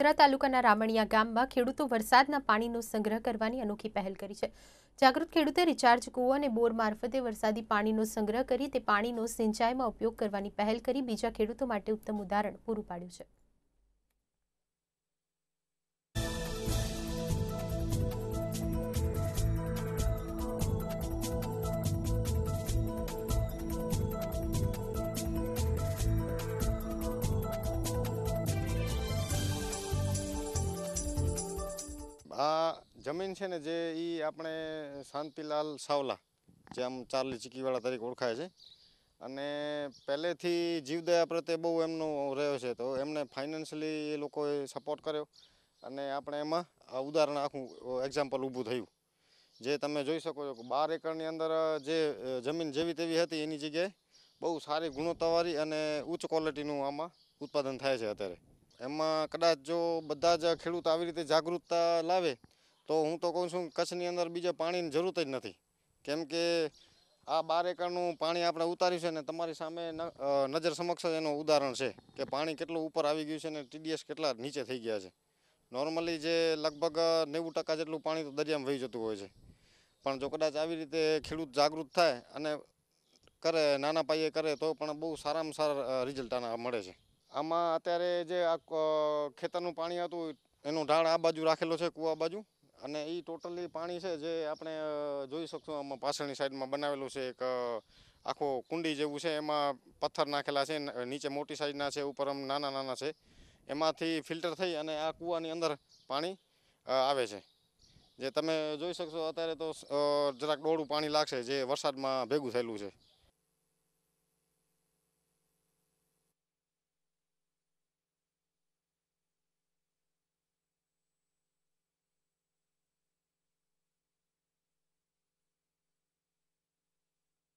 ગોધરા તાલુકાના રામણિયા ગામમાં ખેડૂતો વરસાદના પાણીનો સંગ્રહ કરવાની અનોખી પહેલ કરી છે જાગૃત ખેડૂતે રિચાર્જ કૂવો અને બોર મારફતે વરસાદી પાણીનો સંગ્રહ કરી તે પાણીનો સિંચાઈમાં ઉપયોગ કરવાની પહેલ કરી બીજા ખેડૂતો માટે ઉત્તમ ઉદાહરણ પૂરું પાડ્યું છે આ જમીન છે ને જે એ આપણે શાંતિલાલ સાવલા જે આમ ચાર્લી ચીકીવાળા તરીકે ઓળખાય છે અને પહેલેથી જીવદયા પ્રત્યે બહુ એમનો રહ્યો છે તો એમને ફાઇનાન્શિયલી એ લોકોએ સપોર્ટ કર્યો અને આપણે એમાં ઉદાહરણ આખું એક્ઝામ્પલ ઊભું થયું જે તમે જોઈ શકો છો કે બાર એકરની અંદર જે જમીન જેવી તેવી હતી એની જગ્યાએ બહુ સારી ગુણવત્તાવાળી અને ઉચ્ચ ક્વોલિટીનું આમાં ઉત્પાદન થાય છે અત્યારે એમાં કદાચ જો બધા જ ખેડૂત આવી રીતે જાગૃતતા લાવે તો હું તો કહું છું કચ્છની અંદર બીજા પાણીની જરૂરત જ નથી કેમ કે આ બાર એકરનું પાણી આપણે ઉતાર્યું છે ને તમારી સામે નજર સમક્ષ એનું ઉદાહરણ છે કે પાણી કેટલું ઉપર આવી ગયું છે ને ટીડીએસ કેટલા નીચે થઈ ગયા છે નોર્મલી જે લગભગ નેવું ટકા જેટલું પાણી તો દરિયામાં વહી જતું હોય છે પણ જો કદાચ આવી રીતે ખેડૂત જાગૃત થાય અને કરે નાના પાયે કરે તો પણ બહુ સારામાં સારા રિઝલ્ટ આના મળે છે આમાં અત્યારે જે આ ખેતરનું પાણી હતું એનું ઢાળ આ બાજુ રાખેલો છે કૂવા બાજુ અને એ ટોટલી પાણી છે જે આપણે જોઈ શકશું આમાં પાછળની સાઈડમાં બનાવેલું છે એક આખો કુંડી જેવું છે એમાં પથ્થર નાખેલા છે નીચે મોટી સાઈઝના છે ઉપર આમ નાના નાના છે એમાંથી ફિલ્ટર થઈ અને આ કૂવાની અંદર પાણી આવે છે જે તમે જોઈ શકશો અત્યારે તો જરાક દોડું પાણી લાગશે જે વરસાદમાં ભેગું થયેલું છે